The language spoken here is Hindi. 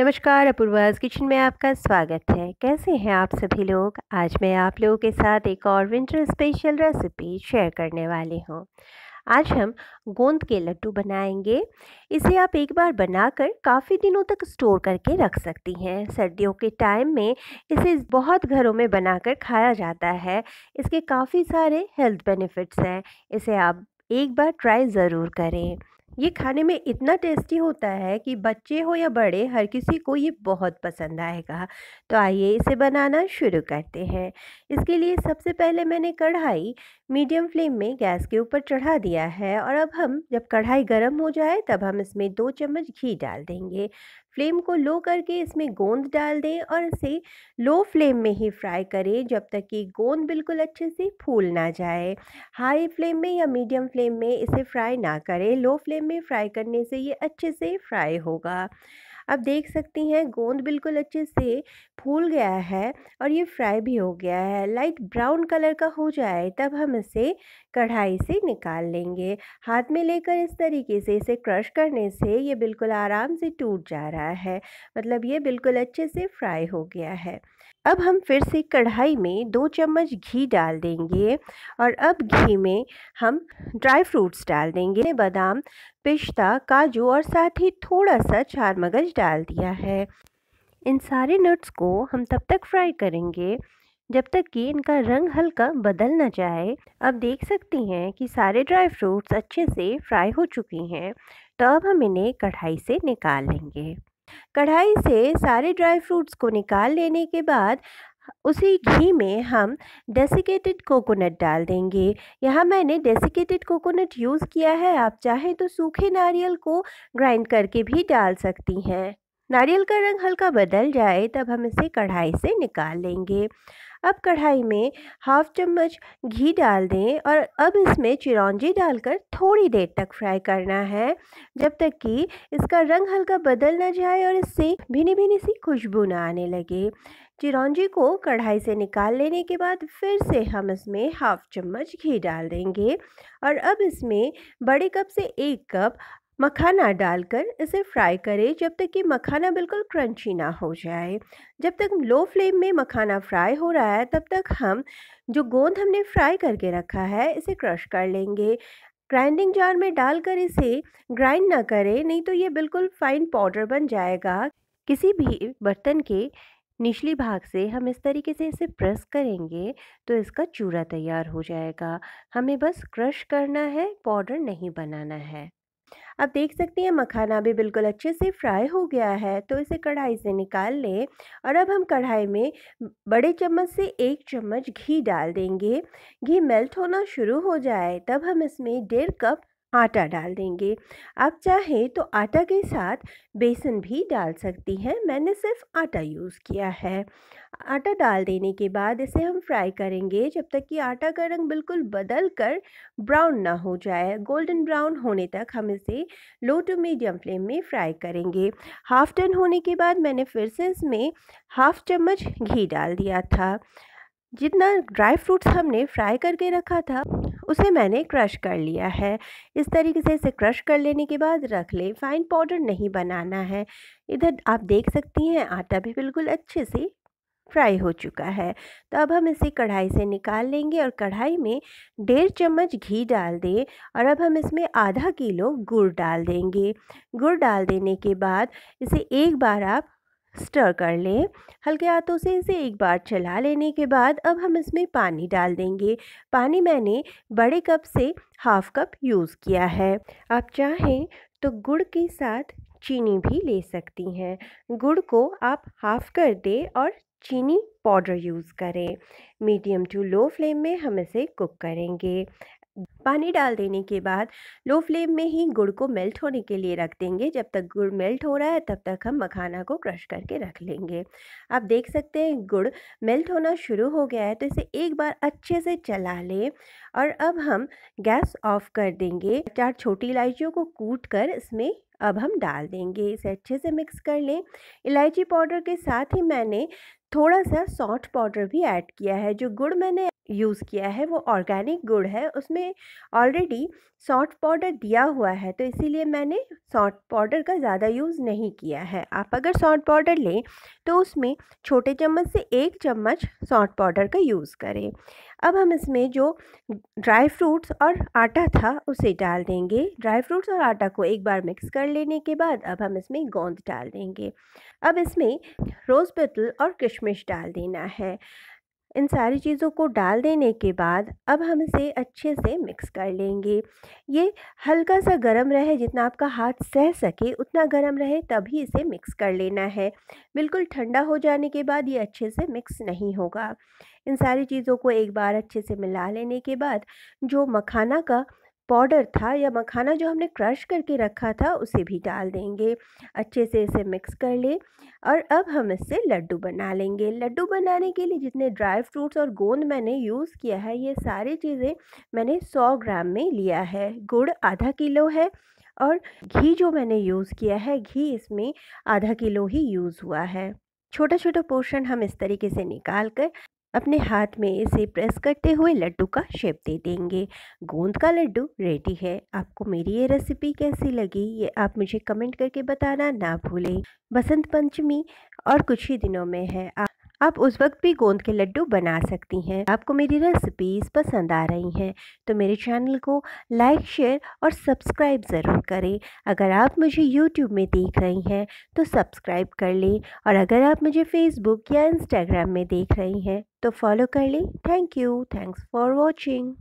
नमस्कार अपूर्वाज किचन में आपका स्वागत है कैसे हैं आप सभी लोग आज मैं आप लोगों के साथ एक और विंटर स्पेशल रेसिपी शेयर करने वाली हूँ आज हम गोंद के लड्डू बनाएंगे इसे आप एक बार बनाकर काफ़ी दिनों तक स्टोर करके रख सकती हैं सर्दियों के टाइम में इसे बहुत घरों में बनाकर खाया जाता है इसके काफ़ी सारे हेल्थ बेनिफिट्स हैं इसे आप एक बार ट्राई ज़रूर करें ये खाने में इतना टेस्टी होता है कि बच्चे हो या बड़े हर किसी को ये बहुत पसंद आएगा तो आइए इसे बनाना शुरू करते हैं इसके लिए सबसे पहले मैंने कढ़ाई मीडियम फ्लेम में गैस के ऊपर चढ़ा दिया है और अब हम जब कढ़ाई गर्म हो जाए तब हम इसमें दो चम्मच घी डाल देंगे फ्लेम को लो करके इसमें गोंद डाल दें और इसे लो फ्लेम में ही फ्राई करें जब तक कि गोंद बिल्कुल अच्छे से फूल ना जाए हाई फ्लेम में या मीडियम फ्लेम में इसे फ्राई ना करें लो फ्लेम में फ्राई करने से ये अच्छे से फ्राई होगा आप देख सकती हैं गोंद बिल्कुल अच्छे से फूल गया है और ये फ्राई भी हो गया है लाइट ब्राउन कलर का हो जाए तब हम इसे कढ़ाई से निकाल लेंगे हाथ में लेकर इस तरीके से इसे क्रश करने से ये बिल्कुल आराम से टूट जा रहा है मतलब ये बिल्कुल अच्छे से फ्राई हो गया है अब हम फिर से कढ़ाई में दो चम्मच घी डाल देंगे और अब घी में हम ड्राई फ्रूट्स डाल देंगे बादाम पिस्ता काजू और साथ ही थोड़ा सा चार मगज डाल दिया है इन सारे नट्स को हम तब तक फ्राई करेंगे जब तक कि इनका रंग हल्का बदल ना जाए अब देख सकती हैं कि सारे ड्राई फ्रूट्स अच्छे से फ्राई हो चुकी हैं तो अब हम इन्हें कढ़ाई से निकाल लेंगे कढ़ाई से सारे ड्राई फ्रूट्स को निकाल लेने के बाद उसी घी में हम डेसिकेटेड कोकोनट डाल देंगे यहाँ मैंने डेसिकेटेड कोकोनट यूज़ किया है आप चाहें तो सूखे नारियल को ग्राइंड करके भी डाल सकती हैं नारियल का रंग हल्का बदल जाए तब हम इसे कढ़ाई से निकाल लेंगे अब कढ़ाई में हाफ चम्मच घी डाल दें और अब इसमें चिरौंजी डालकर थोड़ी देर तक फ्राई करना है जब तक कि इसका रंग हल्का बदल ना जाए और इससे भीनी भिनी सी खुशबू ना आने लगे चिरौंजी को कढ़ाई से निकाल लेने के बाद फिर से हम इसमें हाफ चम्मच घी डाल देंगे और अब इसमें बड़े कप से एक कप मखाना डालकर इसे फ्राई करें जब तक कि मखाना बिल्कुल क्रंची ना हो जाए जब तक लो फ्लेम में मखाना फ्राई हो रहा है तब तक हम जो गोंद हमने फ्राई करके रखा है इसे क्रश कर लेंगे ग्राइंडिंग जार में डालकर इसे ग्राइंड ना करें नहीं तो ये बिल्कुल फाइन पाउडर बन जाएगा किसी भी बर्तन के निचली भाग से हम इस तरीके से इसे प्रेस करेंगे तो इसका चूरा तैयार हो जाएगा हमें बस क्रश करना है पाउडर नहीं बनाना है अब देख सकते हैं मखाना भी बिल्कुल अच्छे से फ्राई हो गया है तो इसे कढ़ाई से निकाल लें और अब हम कढ़ाई में बड़े चम्मच से एक चम्मच घी डाल देंगे घी मेल्ट होना शुरू हो जाए तब हम इसमें डेढ़ कप आटा डाल देंगे आप चाहें तो आटा के साथ बेसन भी डाल सकती हैं मैंने सिर्फ आटा यूज़ किया है आटा डाल देने के बाद इसे हम फ्राई करेंगे जब तक कि आटा का रंग बिल्कुल बदल कर ब्राउन ना हो जाए गोल्डन ब्राउन होने तक हम इसे लो टू मीडियम फ्लेम में फ्राई करेंगे हाफ़ टन होने के बाद मैंने फिर से इसमें हाफ़ चम्मच घी डाल दिया था जितना ड्राई फ्रूट्स हमने फ्राई करके रखा था उसे मैंने क्रश कर लिया है इस तरीके से इसे क्रश कर लेने के बाद रख ले फाइन पाउडर नहीं बनाना है इधर आप देख सकती हैं आटा भी बिल्कुल अच्छे से फ्राई हो चुका है तो अब हम इसे कढ़ाई से निकाल लेंगे और कढ़ाई में डेढ़ चम्मच घी डाल दें और अब हम इसमें आधा किलो गुड़ डाल देंगे गुड़ डाल देने के बाद इसे एक बार आप स्टर कर लें हल्के हाथों से इसे एक बार चला लेने के बाद अब हम इसमें पानी डाल देंगे पानी मैंने बड़े कप से हाफ़ कप यूज़ किया है आप चाहें तो गुड़ के साथ चीनी भी ले सकती हैं गुड़ को आप हाफ़ कर दें और चीनी पाउडर यूज़ करें मीडियम टू लो फ्लेम में हम इसे कुक करेंगे पानी डाल देने के बाद लो फ्लेम में ही गुड़ को मेल्ट होने के लिए रख देंगे जब तक गुड़ मेल्ट हो रहा है तब तक हम मखाना को क्रश करके रख लेंगे आप देख सकते हैं गुड़ मेल्ट होना शुरू हो गया है तो इसे एक बार अच्छे से चला लें और अब हम गैस ऑफ कर देंगे चार छोटी इलायचियों को कूट कर इसमें अब हम डाल देंगे इसे अच्छे से मिक्स कर लें इलायची पाउडर के साथ ही मैंने थोड़ा सा सॉल्ट पाउडर भी ऐड किया है जो गुड़ मैंने यूज़ किया है वो ऑर्गेनिक गुड़ है उसमें ऑलरेडी सॉल्ट पाउडर दिया हुआ है तो इसीलिए मैंने सॉल्ट पाउडर का ज़्यादा यूज़ नहीं किया है आप अगर सॉल्ट पाउडर लें तो उसमें छोटे चम्मच से एक चम्मच सॉल्ट पाउडर का यूज़ करें अब हम इसमें जो ड्राई फ्रूट्स और आटा था उसे डाल देंगे ड्राई फ्रूट्स और आटा को एक बार मिक्स कर लेने के बाद अब हम इसमें गोंद डाल देंगे अब इसमें रोज़ पेटल और किशमिश डाल देना है इन सारी चीज़ों को डाल देने के बाद अब हम इसे अच्छे से मिक्स कर लेंगे ये हल्का सा गर्म रहे जितना आपका हाथ सह सके उतना गर्म रहे तभी इसे मिक्स कर लेना है बिल्कुल ठंडा हो जाने के बाद ये अच्छे से मिक्स नहीं होगा इन सारी चीज़ों को एक बार अच्छे से मिला लेने के बाद जो मखाना का पाउडर था या मखाना जो हमने क्रश करके रखा था उसे भी डाल देंगे अच्छे से इसे मिक्स कर ले और अब हम इससे लड्डू बना लेंगे लड्डू बनाने के लिए जितने ड्राई फ्रूट्स और गोंद मैंने यूज़ किया है ये सारी चीज़ें मैंने सौ ग्राम में लिया है गुड़ आधा किलो है और घी जो मैंने यूज़ किया है घी इसमें आधा किलो ही यूज़ हुआ है छोटा छोटा पोर्शन हम इस तरीके से निकाल कर अपने हाथ में इसे प्रेस करते हुए लड्डू का शेप दे देंगे गोंद का लड्डू रेडी है आपको मेरी ये रेसिपी कैसी लगी ये आप मुझे कमेंट करके बताना ना भूलें बसंत पंचमी और कुछ ही दिनों में है आप आप उस वक्त भी गोंद के लड्डू बना सकती हैं आपको मेरी रेसिपीज़ पसंद आ रही हैं तो मेरे चैनल को लाइक शेयर और सब्सक्राइब ज़रूर करें अगर आप मुझे यूट्यूब में देख रही हैं तो सब्सक्राइब कर लें और अगर आप मुझे फ़ेसबुक या इंस्टाग्राम में देख रही हैं तो फॉलो कर लें thank you thanks for watching